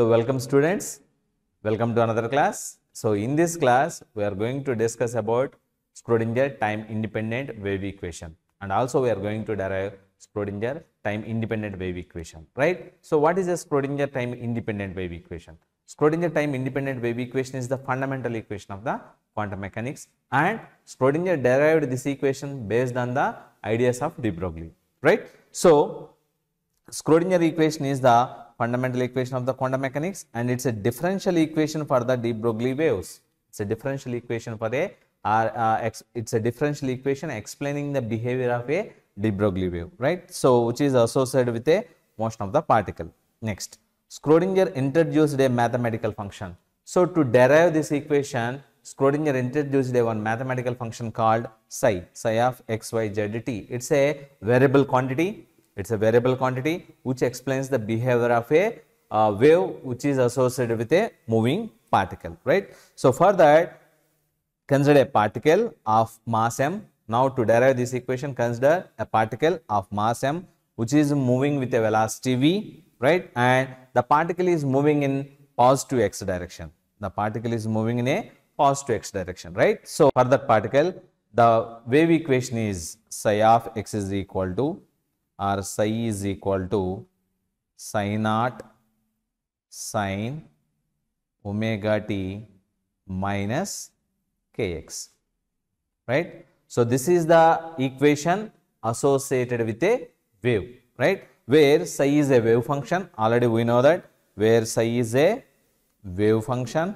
So, welcome students, welcome to another class. So, in this class, we are going to discuss about Schrodinger time independent wave equation and also we are going to derive Schrodinger time independent wave equation, right. So, what is a Schrodinger time independent wave equation? Schrodinger time independent wave equation is the fundamental equation of the quantum mechanics and Schrodinger derived this equation based on the ideas of de Broglie, right. So, Schrodinger equation is the fundamental equation of the quantum mechanics and it's a differential equation for the de Broglie waves. It's a differential equation for a are uh, it's a differential equation explaining the behavior of a de Broglie wave, right? So, which is associated with a motion of the particle. Next, Schrodinger introduced a mathematical function. So, to derive this equation, Schrodinger introduced a one mathematical function called psi, psi of x, y, z, t. It's a variable quantity it's a variable quantity which explains the behavior of a uh, wave which is associated with a moving particle, right? So, for that consider a particle of mass m. Now, to derive this equation consider a particle of mass m which is moving with a velocity v, right? And the particle is moving in positive x direction. The particle is moving in a positive x direction, right? So, for that particle, the wave equation is psi of x is equal to or psi is equal to psi naught sine omega t minus kx right so this is the equation associated with a wave right where psi is a wave function already we know that where psi is a wave function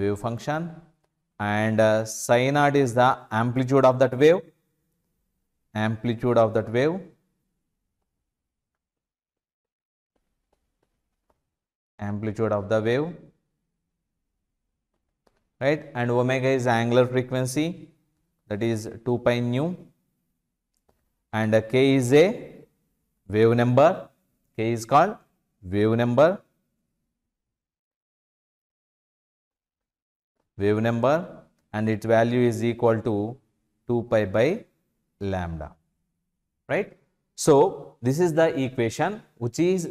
wave function and uh, psi naught is the amplitude of that wave amplitude of that wave amplitude of the wave right and omega is angular frequency that is 2 pi nu and k is a wave number k is called wave number wave number and its value is equal to 2 pi by lambda, right? So, this is the equation which is,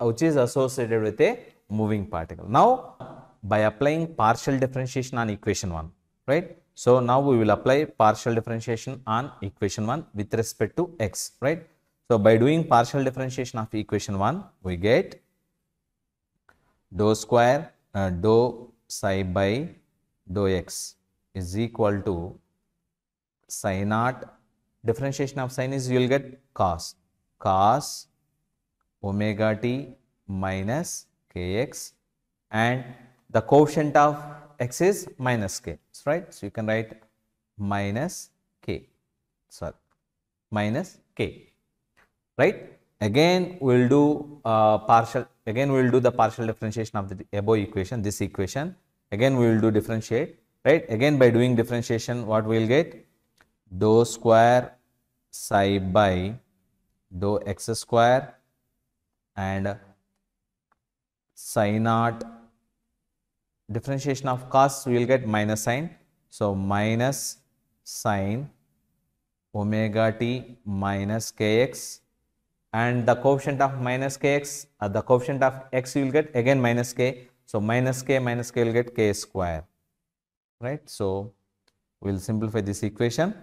which is associated with a moving particle. Now, by applying partial differentiation on equation 1, right? So, now we will apply partial differentiation on equation 1 with respect to x, right? So, by doing partial differentiation of equation 1, we get dou square uh, dou psi by dou x is equal to psi naught differentiation of sine is you will get cos. Cos omega t minus kx and the quotient of x is minus k, right? So, you can write minus k, sorry, minus k, right? Again, we will do uh, partial, again we will do the partial differentiation of the above equation, this equation. Again, we will do differentiate, right? Again, by doing differentiation, what we will get? Dou square psi by dou x square and psi naught differentiation of cos we will get minus sign. So, minus sine omega t minus kx and the coefficient of minus kx uh, the coefficient of x you will get again minus k. So, minus k minus k will get k square right. So, we will simplify this equation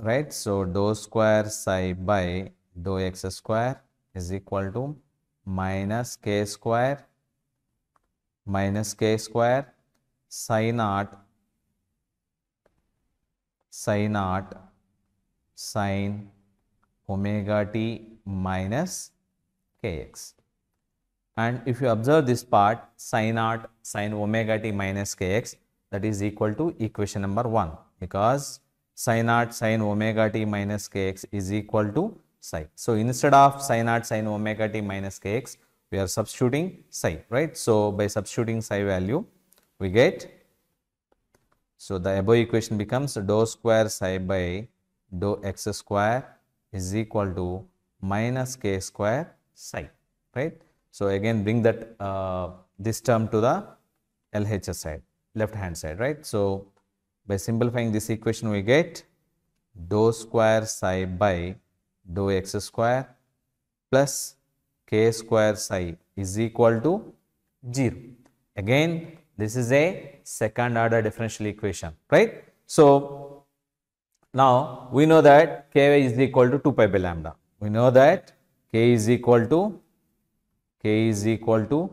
right? So, dou square psi by dou x square is equal to minus k square minus k square psi naught psi naught sine omega t minus kx. And if you observe this part sine naught sine omega t minus kx that is equal to equation number 1 because sin naught sin omega t minus kx is equal to psi. So, instead of sin naught sin omega t minus kx, we are substituting psi, right. So, by substituting psi value, we get, so the above equation becomes dou square psi by dou x square is equal to minus k square psi, right. So, again bring that uh, this term to the LHS side, left hand side, right. So, by simplifying this equation, we get dou square psi by dou x square plus k square psi is equal to 0. Again, this is a second order differential equation, right? So, now we know that k is equal to 2 pi by lambda. We know that k is equal to k is equal to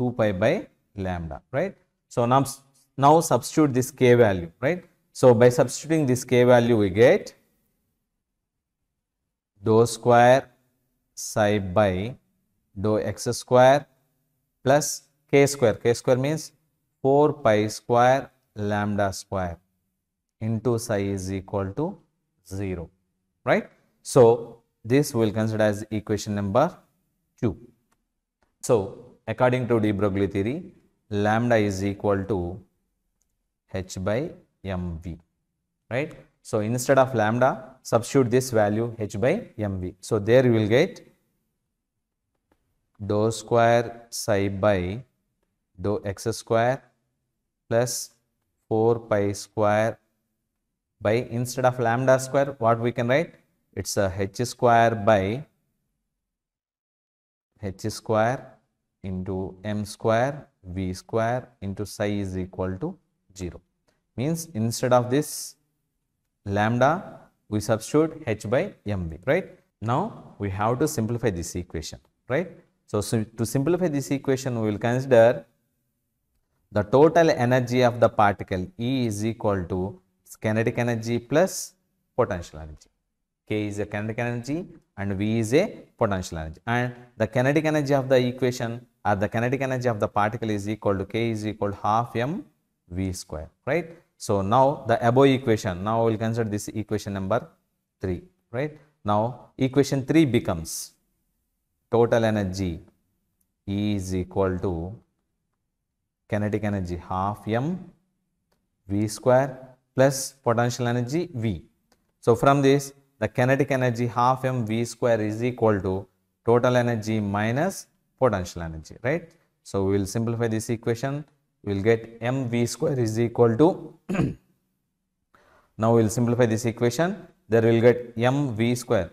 2 pi by lambda, right? So, now now substitute this k value, right. So, by substituting this k value we get dou square psi by dou x square plus k square. k square means 4 pi square lambda square into psi is equal to 0, right. So, this we will consider as equation number 2. So, according to de Broglie theory, lambda is equal to h by mv, right? So, instead of lambda, substitute this value h by mv. So, there you will get dou square psi by dou x square plus 4 pi square by instead of lambda square what we can write it's a h square by h square into m square v square into psi is equal to 0 means instead of this lambda we substitute h by mv right now we have to simplify this equation right so, so to simplify this equation we will consider the total energy of the particle E is equal to kinetic energy plus potential energy. K is a kinetic energy and V is a potential energy. And the kinetic energy of the equation or the kinetic energy of the particle is equal to K is equal to half m v square, right? So, now the above equation, now we will consider this equation number 3, right? Now, equation 3 becomes total energy is equal to kinetic energy half m v square plus potential energy v. So, from this the kinetic energy half m v square is equal to total energy minus potential energy, right? So, we will simplify this equation we will get mv square is equal to now we will simplify this equation there we will get mv square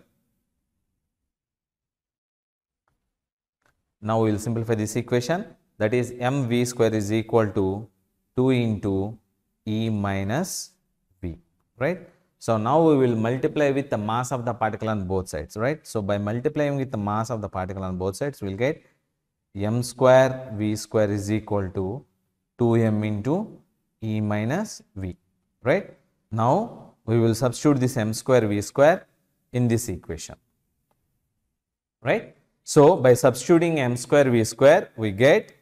now we will simplify this equation that is mv square is equal to 2 into e minus v right so now we will multiply with the mass of the particle on both sides right so by multiplying with the mass of the particle on both sides we will get m square v square is equal to 2m into E minus V, right. Now, we will substitute this m square V square in this equation, right. So, by substituting m square V square, we get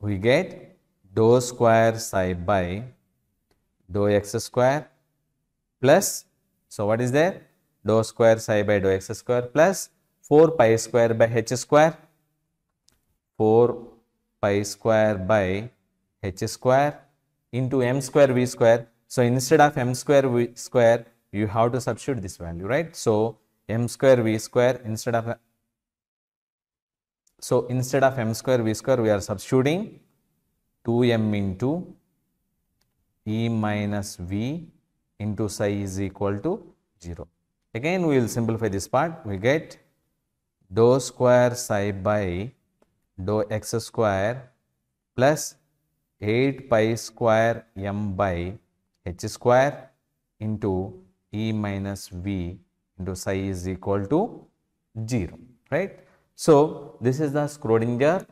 we get dou square psi by dou x square plus, so what is there? dou square psi by dou x square plus 4 pi square by h square 4 pi square by h square into m square v square. So, instead of m square v square, you have to substitute this value, right? So, m square v square instead of so instead of m square v square, we are substituting 2m into e minus v into psi is equal to 0. Again, we will simplify this part. We get dou square psi by dou x square plus 8 pi square m by h square into e minus v into psi is equal to 0, right. So, this is the Schrodinger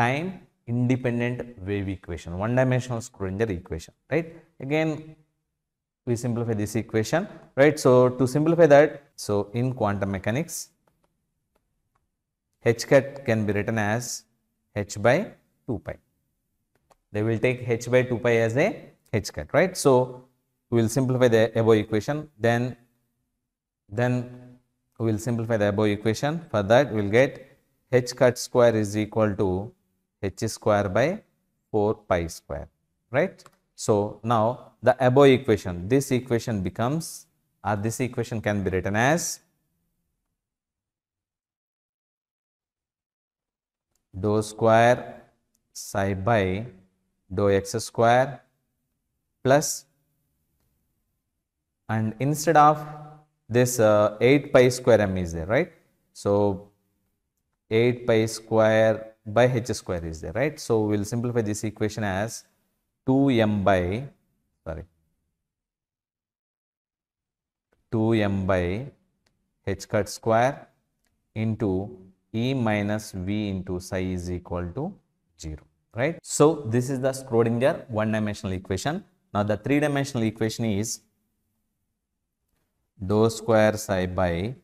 time independent wave equation, one dimensional Schrodinger equation, right. Again, we simplify this equation, right. So, to simplify that, so in quantum mechanics, h cut can be written as h by 2 pi. They will take h by 2 pi as a h cut, right? So, we will simplify the above equation, then, then we will simplify the above equation. For that, we will get h cut square is equal to h square by 4 pi square, right? So, now the above equation, this equation becomes or this equation can be written as dou square psi by dou x square plus and instead of this uh, 8 pi square m is there right so 8 pi square by h square is there right so we'll simplify this equation as 2m by sorry 2m by h cut square into E minus V into psi is equal to 0, right? So, this is the Schrodinger one-dimensional equation. Now, the three-dimensional equation is dou square psi by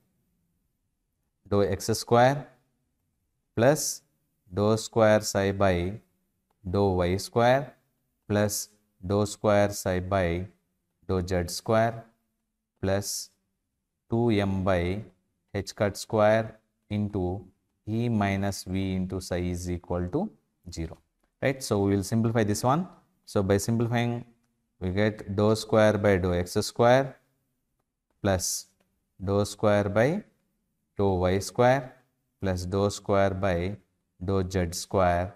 dou x square plus dou square psi by dou y square plus dou square psi by dou z square plus 2m by h cut square into e minus v into psi is equal to 0 right so we will simplify this one so by simplifying we get dou square by dou x square plus dou square by dou y square plus dou square by dou z square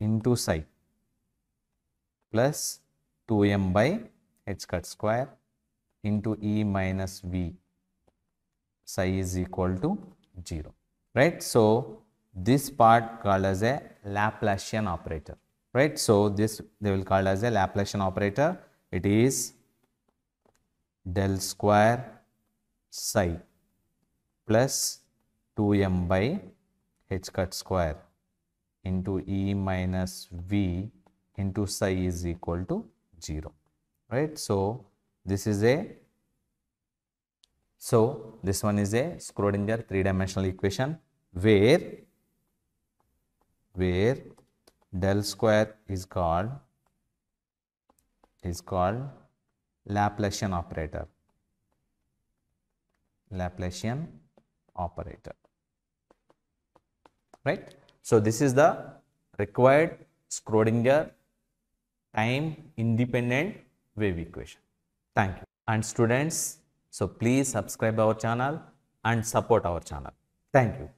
into psi plus 2m by h cut square into e minus v psi is equal to 0 right? So, this part called as a Laplacian operator, right? So, this they will call as a Laplacian operator. It is del square psi plus 2m by h cut square into e minus v into psi is equal to 0, right? So, this is a so, this one is a Schrodinger three dimensional equation where, where del square is called, is called Laplacian operator. Laplacian operator. Right. So, this is the required Schrodinger time independent wave equation. Thank you. And students, so please subscribe our channel and support our channel. Thank you.